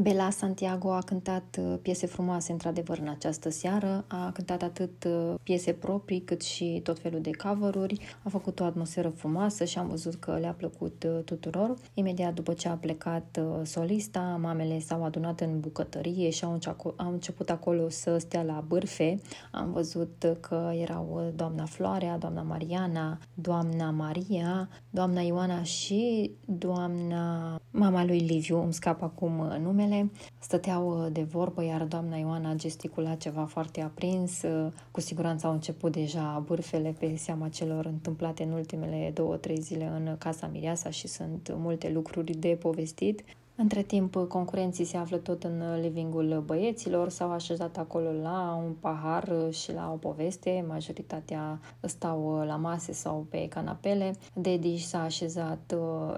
Bela Santiago a cântat uh, piese frumoase, într-adevăr, în această seară. A cântat atât uh, piese proprii, cât și tot felul de cover-uri. A făcut o atmosferă frumoasă și am văzut că le-a plăcut uh, tuturor. Imediat după ce a plecat solista, mamele s-au adunat în bucătărie și au, început acolo să stea la bârfe. Am văzut că erau doamna Floarea, doamna Mariana, doamna Maria, doamna Ioana și doamna mama lui Liviu, îmi scap acum numele mele. Stăteau uh, de vorbă, iar doamna Ioana gesticulat ceva foarte aprins. Uh, cu siguranță au început deja bârfele pe seama celor întâmplate în ultimele două, trei zile în Casa Mireasa și sunt multe lucruri de povestit. Între timp, concurenții se află tot în uh, livingul uh, băieților, s-au așezat acolo la un pahar uh, și la o poveste, majoritatea stau la mase sau pe canapele. Dedi s-a așezat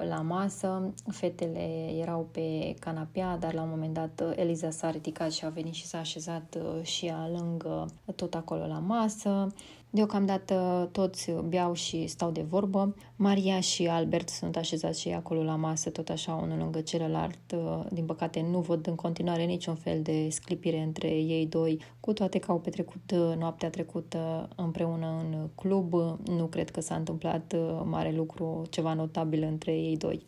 la masă, fetele erau pe canapea, dar la un moment dat Eliza s-a ridicat și a venit și s-a așezat și ea lângă tot acolo la masă. Deocamdată toți beau și stau de vorbă. Maria și Albert sunt așezați și acolo la masă, tot așa unul lângă celălalt Hart, din păcate, nu văd în continuare niciun fel de sclipire între ei doi, cu toate că au petrecut uh, noaptea trecută împreună în club. Nu cred că s-a întâmplat uh, mare lucru, ceva notabil între ei doi.